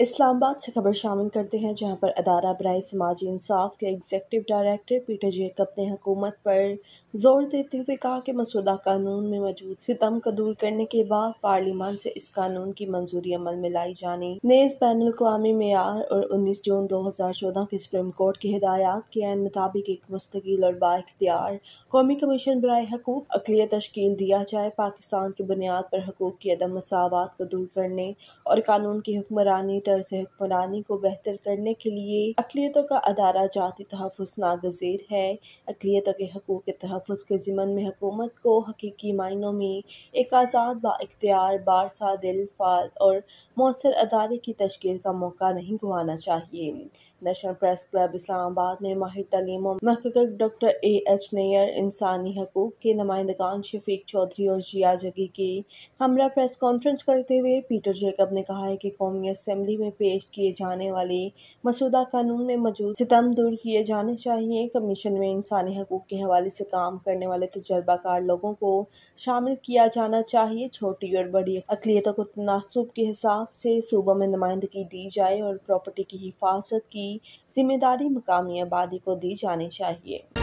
इस्लामाबाद से खबर शामिल करते हैं जहां पर अदारा बरए समाजी इंसाफ के एग्जेक्टिव डायरेक्टर पीटर जेकब ने हकूमत पर जोर देते हुए कहा कि मसूदा कानून में मौजूद सितम का दूर करने के बाद पार्लियामान से इस कानून की मंजूरी अमल में लाई जाने नेज बैन अवी मैार और उन्नीस जून दो हज़ार चौदह की सुप्रीम कोर्ट की हदायत के आन मुताबिक एक मुस्तकिल और बाख्तियार कौमी कमीशन बरए हकूक अकलिय तश्कील दिया जाए पाकिस्तान की बुनियाद पर हकूक की अदम मसावत को दूर करने और कानून की हुक्मरानी तर्ज हुक्मरानी को बेहतर करने के लिए अकलीतों का अदारा जाति तहफ़ नागजीर है अकलीतों के हकूक़ के तहफ़ के ज़िमन में हकूमत को हकीकी मायनों में एक आज़ाद बाख्तियार बारसा दिल फाल और मौसर अदारे की तश्ल का मौका नहीं गंवाना चाहिए नेशनल प्रेस क्लब इस्लामाबाद में माहिर तलीम और महकक डॉक्टर ए एच नैर इंसानी हकूक़ के नुमाइंदगान शफीक चौधरी और जिया जगी की हमरा प्रेस कॉन्फ्रेंस करते हुए पीटर जेकब ने कहा है कि कौमी असम्बली असेंबली में पेश किए जाने वाले मसूदा कानून में मौजूद सितम दूर किए जाने चाहिए कमीशन में इंसानी हकूक़ के हवाले से काम करने वाले तजर्बाकार लोगों को शामिल किया जाना चाहिए छोटी और बड़ी अकलीतों को तनासब के हिसाब से सूबों में नुमाइंदगी दी जाए और प्रॉपर्टी की हिफाजत की जिम्मेदारी मकामी आबादी को दी जानी चाहिए